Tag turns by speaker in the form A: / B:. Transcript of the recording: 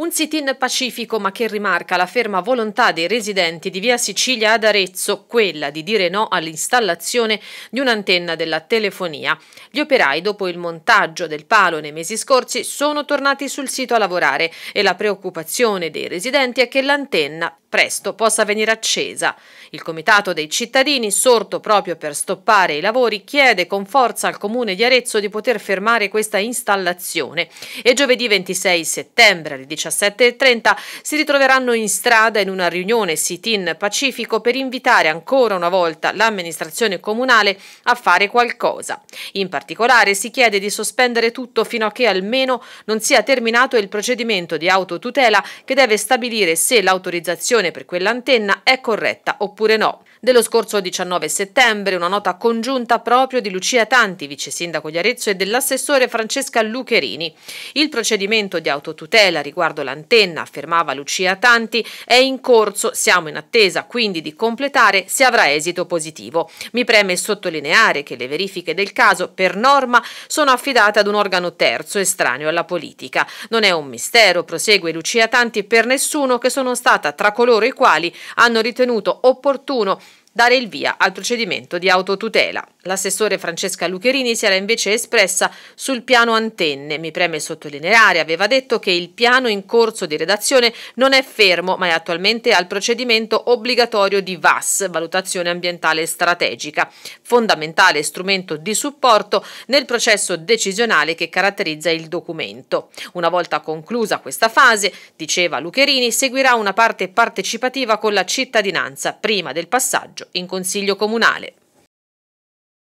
A: Un sit-in pacifico ma che rimarca la ferma volontà dei residenti di via Sicilia ad Arezzo, quella di dire no all'installazione di un'antenna della telefonia. Gli operai, dopo il montaggio del palo nei mesi scorsi, sono tornati sul sito a lavorare e la preoccupazione dei residenti è che l'antenna presto possa venire accesa. Il Comitato dei cittadini, sorto proprio per stoppare i lavori, chiede con forza al Comune di Arezzo di poter fermare questa installazione e giovedì 26 settembre alle 17.30 si ritroveranno in strada in una riunione sit-in Pacifico per invitare ancora una volta l'amministrazione comunale a fare qualcosa. In particolare si chiede di sospendere tutto fino a che almeno non sia terminato il procedimento di autotutela che deve stabilire se l'autorizzazione direzione per quell'antenna è corretta oppure no. Dello scorso 19 settembre una nota congiunta proprio di Lucia Tanti, vice sindaco di Arezzo, e dell'assessore Francesca Lucherini. Il procedimento di autotutela riguardo l'antenna, affermava Lucia Tanti, è in corso, siamo in attesa quindi di completare se avrà esito positivo. Mi preme sottolineare che le verifiche del caso per norma sono affidate ad un organo terzo estraneo alla politica. Non è un mistero, prosegue Lucia Tanti, per nessuno che sono stata tra coloro coloro i quali hanno ritenuto opportuno dare il via al procedimento di autotutela. L'assessore Francesca Lucherini si era invece espressa sul piano antenne. Mi preme sottolineare, aveva detto che il piano in corso di redazione non è fermo, ma è attualmente al procedimento obbligatorio di VAS, valutazione ambientale strategica, fondamentale strumento di supporto nel processo decisionale che caratterizza il documento. Una volta conclusa questa fase, diceva Lucherini, seguirà una parte partecipativa con la cittadinanza prima del passaggio in Consiglio Comunale.